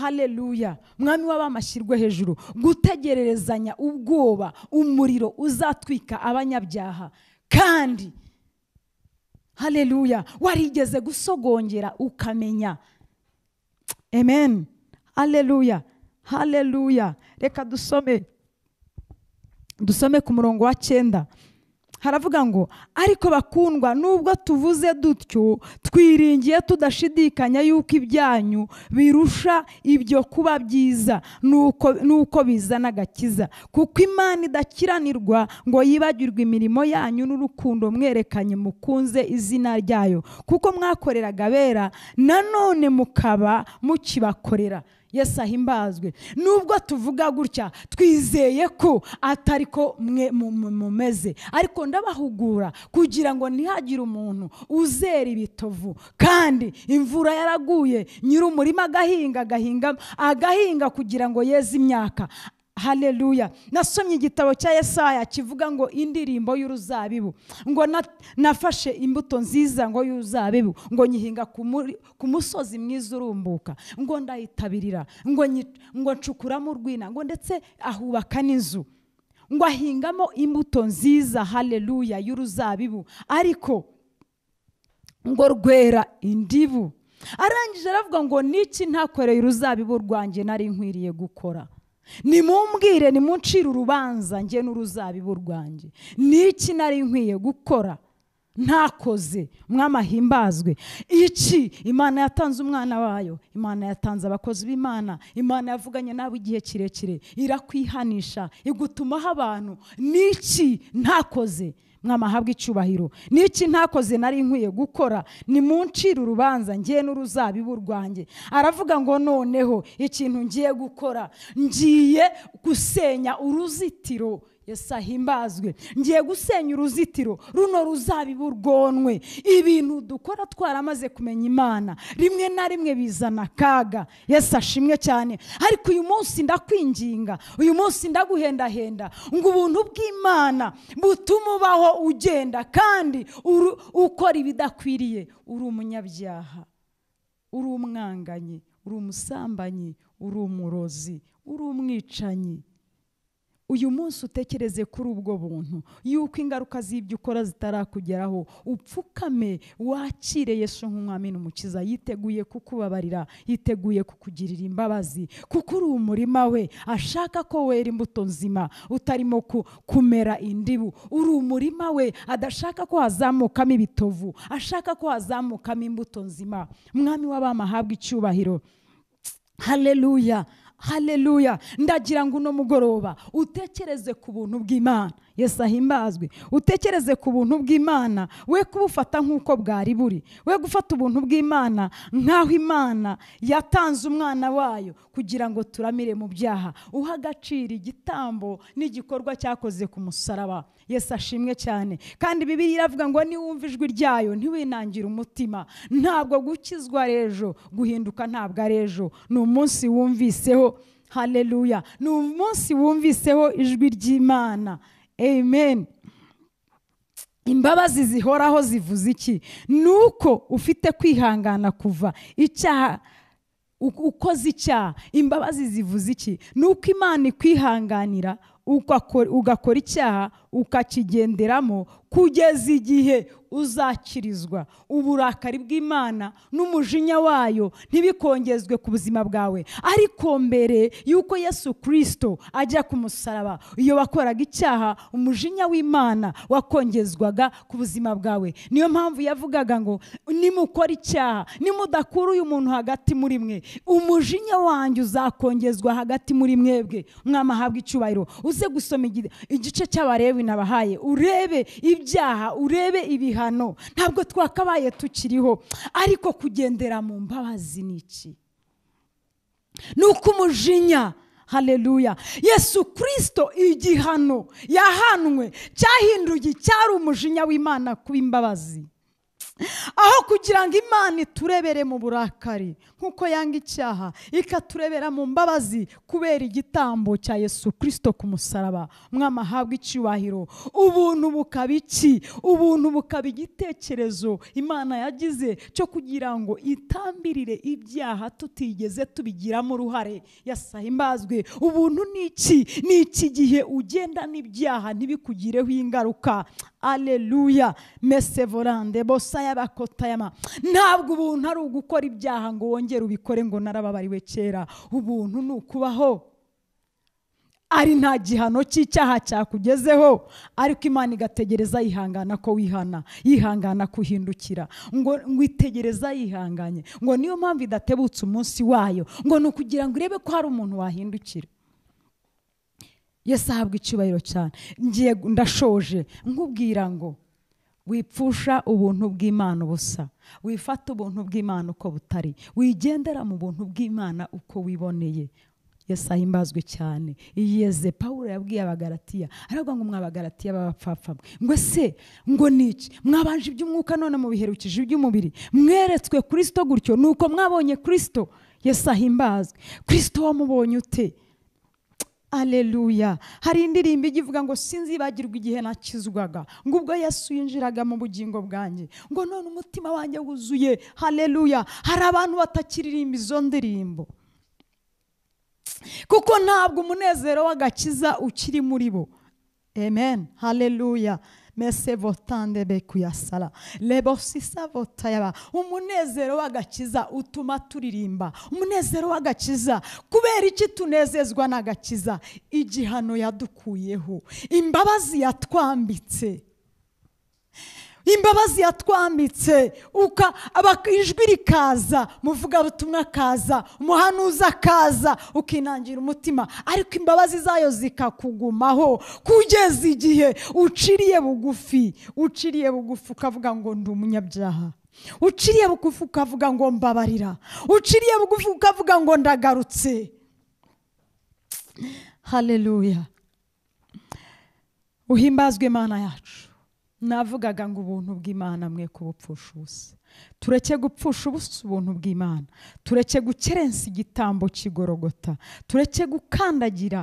hareruya mwami w'abamashyirwe hejuru gutegererezanya ubwoba umuriro uzatwika abanyabyaha kandi hareruya warigeze gusogongera ukamenya amen aleluya haleluya reka dusome dusome ku murongo wa cyenda haravuga ngo ariko bakundwa nubwo tuvuze dutyo twiringiye tudashidikanya yuko ibyanyu birusha ibyo kuba byiza nuko bizana agakiza kuko imana idakiranirwa ngo yibagirwe imirimo yanyu n'urukundo mwerekanye mukunze izina ryayo kuko mwakoreraga abera nanone mukaba mukibakorera yesu ahimbazwe nubwo tuvuga gutya twizeye ko atari ko mwe mumeze ariko ndabahugura kugira ngo ntihagire umuntu uzera ibitovu kandi imvura yaraguye nyiri umurima agahinga agahinga agahinga kugira ngo yeze imyaka hareruya nasomye igitabo cya Yesaya kivuga ngo indirimbo y'uruzabibu ngo nafashe imbuto nziza ngo y'uruzabibu ngo nyihinga ku musozi mwiza urumbuka ngo ndayitabirira ngo ncukuramo urwina ngo ndetse ahubaka n'inzu ngo ahingamo imbuto nziza hareruya y'uruzabibu ariko ngo rwera indibu arangije aravuga ngo niki ntakoreye uruzabibu rwanjye nari nkwiriye gukora nimumbwire nimuncire urubanza njye n'uruzabibu rwanjye Ni iki nari nkwiye gukora ntakoze mwamahimbazwe iki imana yatanze umwana wayo imana yatanze abakozi b'imana imana yavuganye nawe igihe kirekire irakwihanisha igutuma abantu n'iki ntakoze mwamahabwa icyubahiro n'iki ntakoze nari nkwiye gukora ni mu urubanza ngiye n'uruzabibu rwanjye aravuga ngo noneho ikintu ngiye gukora ngiye gusenya uruzitiro ahimbazwe ngiye gusenya uruzitiro runo ruzabibu rwonwe ibintu dukora twaramaze kumenya imana rimwe na rimwe bizana akaga ashimwe cyane ariko uyu munsi ndakwinginga uyu munsi ndaguhendahenda ngo ubuntu bw'imana butume ubaho ugenda kandi ukora ibidakwiriye uri umunyabyaha uri umwanganyi uri umusambanyi uri umurozi uri umwicanyi uyu munsi utekereze kuri ubwo buntu yuko ingaruka z'ibyo ukora zitarakugeraho upfukame wakire Yesu nk'umwami n'umukiza yiteguye kukubabarira yiteguye kukugirira imbabazi kuko uri umurima we ashaka ko wera imbuto nzima utarimo kumera indibu uri umurima we adashaka ko hazamukamo ibitovu ashaka ko hazamukamo imbuto nzima mwami w'abamahabwa icyubahiro hareruya hareruya ndagira ngo uno mugoroba utekereze ku buntu bw'imana Yesu ahimbazwe utekereze ku buntu bw'imana we kubufata nk'uko bwari buri we gufata ubuntu bw'imana nk'aho imana yatanze umwana wayo kugira ngo turamire mu byaha uha agaciro igitambo n'igikorwa cyakoze ku musaraba Yesu ashimwe cyane kandi bibiri iravuga ngo niwumva ijwi ryayo ntiwinangire umutima ntabwo gukizwa rejo guhinduka ntabwo ari ejo ni umunsi wumviseho haleluya ni umunsi wumviseho ijwi ry'imana amen imbabazi zihoraho zivuze iki ni uko ufite kwihangana kuva icyaha ukoze icyaha imbabazi zivuze iki ni uko imana ikwihanganira ugakora icyaha ukakigenderamo kugeza igihe uzakirizwa uburakari bw'imana n'umujinya wayo ntibikongezwe ku buzima bwawe ariko mbere y'uko yesu kirisito ajya ku musaraba iyo wakoraga icyaha umujinya w'imana wakongezwaga ku buzima bwawe niyo mpamvu yavugaga ngo nimukora icyaha nimudakura uyu muntu hagati muri mwe umujinya wanjye uzakongezwa hagati muri mwebwe mwamahabwa icyubahiro uze gusoma igice cy'abarebi nabahaye urebe ibyo ibyaha urebe ibihano ntabwo twakabaye tukiriho ariko kugendera mu mbabazi ni iki ni uko umujinya hareruya yesu kirisito igihano yahanwe cyahinduye cyari umujinya w'imana ku imbabazi aho kugira ngo imana iturebere mu burakari nk'uko yanga icyaha ikaturebera mu mbabazi kubera igitambo cya yesu kirisito ku musaraba mwamahabwa icyubahiro ubuntu bukaba iki ubuntu bukaba igitekerezo imana yagize cyo kugira ngo itambirire ibyaha tutigeze tubigiramo uruhare imbazwe ubuntu ni iki ni iki gihe ugenda n'ibyaha ntibikugireho ingaruka aleluya mesevorande bosa y'abakotayama ntabwo ubuntu ari ugukora ibyaha ngo wongere ubikore ngo narababariwe kera ubuntu ni ukubaho ari nta gihano cy'icyaha cyakugezeho ariko imana igategereza yihangana ko wihana yihangana kuhindukira ngo itegereza yihanganye ngo niyo mpamvu idatebutse umunsi wayo ngo ni ukugira ngo urebe ko hari umuntu wahindukira yesi ahabwa icyubahiro cyane ngiye ndashoje nkubwira ngo wipfusha ubuntu bw'imana ubusa wifata ubuntu bw'imana uko butari wigendera mu buntu bw'imana uko wiboneye yesu ahimbazwe cyane iyeze paul yabwiye abagaratiya aravuga ngo mw'abagaratiya b'abapfapfa ngo se ngo niki mwabanje iby'umwuka none mubiherukije iby'umubiri mweretswe kirisito gutyo ni uko mwabonye kirisito yesu ahimbazwe kirisito wamubonye ute aleluya hari indirimbo igivuga ivuga ngo sinzibagirwa igihe nakizwaga ngo ubwo yesu yinjiraga mu bugingo bwanjye ngo none umutima wanjye wuzuye aleluya hari abantu batakiririmba izo ndirimbo kuko ntabwo umunezero w'agakiza ukiri muri bo amen haleluya mesevotandebe kuyasara lebosisa votayaba umunezero w'agakiza utuma turirimba umunezero w'agakiza kubera iki tunezezwa n'agakiza igihano yadukuyeho imbabazi yatwambitse imbabazi yatwamitse ijwi rikaza muvugabutumwa akaza umuhanuzi akaza ukinangira umutima ariko imbabazi zayo zikakugumaho kugeza igihe uciriye bugufi uciriye bugufi ukavuga ngo ndi umunyabyaha uciriye bugufi ukavuga ngo mbabarira uciriye bugufi ukavuga ngo ndagarutse hareruya uhimbazwe imana yacu navugaga ngo ubuntu bw'imana mwe kubupfusha ubusa tureke gupfusha ubusa ubuntu bw'imana tureke gukerensa igitambo kigorogota tureke gukandagira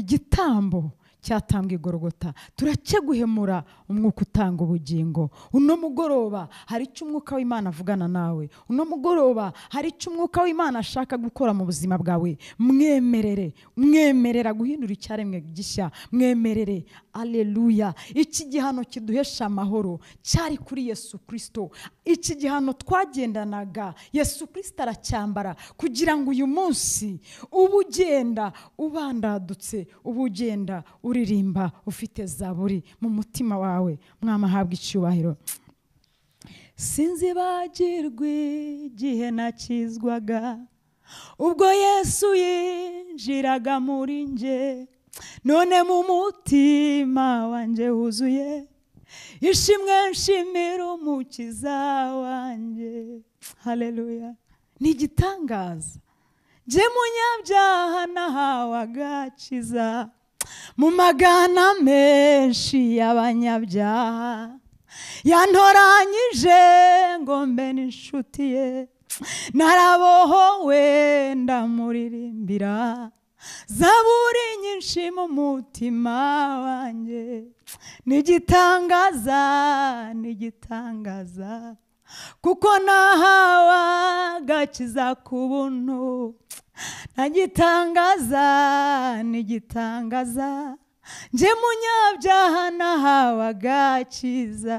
igitambo cyatambwe igorogota turakeguhemura umwuka utanga ubugingo uno mugoroba hari icyo umwuka w'imana avugana nawe uno mugoroba hari icyo umwuka w'imana ashaka gukora mu buzima bwawe mwemerere mwemerera guhindura icyaremwe gishya mwemerere aleluya iki gihano kiduhesha amahoro cyari kuri yesu kirisito iki gihano twagendanaga yesu kirisito aracyambara kugira ngo uyu munsi uba ugenda ubandadutse uba ugenda uririmba ufite zaburi mu mutima wawe mwamahabwa icyubahiro sinzi bagirwa igihe nakizwaga ubwo yesu yinjiraga muri nge none mu mutima wanjye wuzuye ishimwe nshimira umukiza wanjye hareruya ni igitangaza njye munyabyaha nahawe agakiza mu magana menshi y'abanyabyaha yantoranyije ngo mbe n'inshuti ye narabohowe ndamuririmbira zaburi nyinshi mu mutima wanjye n'igitangaza n'igitangaza kuko nahawe agakiza ku buntu ntagitangaza ntigitangaza nje munyabyaha nahabaga cyiza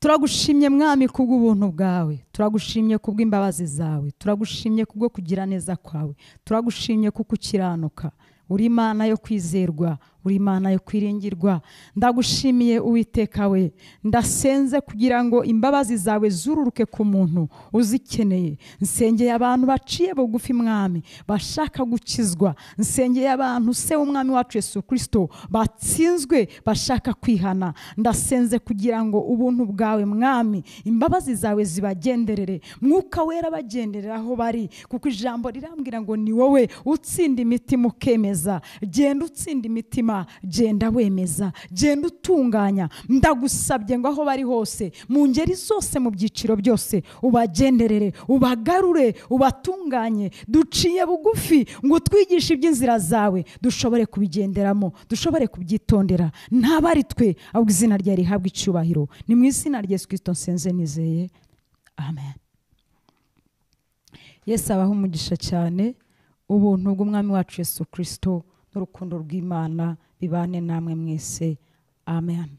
turagushimye mwami kubw'ubuntu bwawe turagushimye kubw'imbabazi zawe turagushimye kubwo kugira neza kwawe turagushimye kuko ukiranuka uri imana yo kwizerwa uri imana yo kwiringirwa ndagushimiye uwiteka we ndasenze kugira ngo imbabazi zawe zururuke ku muntu uzikeneye nsengeye abantu baciye bugufi mwami bashaka gukizwa nsengeye abantu se w'umwami wacu yesu kirisito batsinzwe bashaka kwihana ndasenze kugira ngo ubuntu bwawe mwami imbabazi zawe zibagenderere mwuka wera bagenderera aho bari kuko ijambo rirambwira ngo ni wowe utsinda imitima ukemeza genda utsinda imitima mutima genda wemeza genda utunganya ndagusabye ngo aho bari hose mu ngeri zose mu byiciro byose ubagenderere ubagarure ubatunganye duciye bugufi ngo utwigishe iby'inzira zawe dushobore kubigenderamo dushobore kubyitondera ntabari twe ahubwo izina rye rihabwa icyubahiro ni mu izina rye sikwisito nsenze nizeye amen yesu abaho umugisha cyane ubuntu bw'umwami wacu yesu kirisito n'urukundo rw'imana bibane namwe mwese amen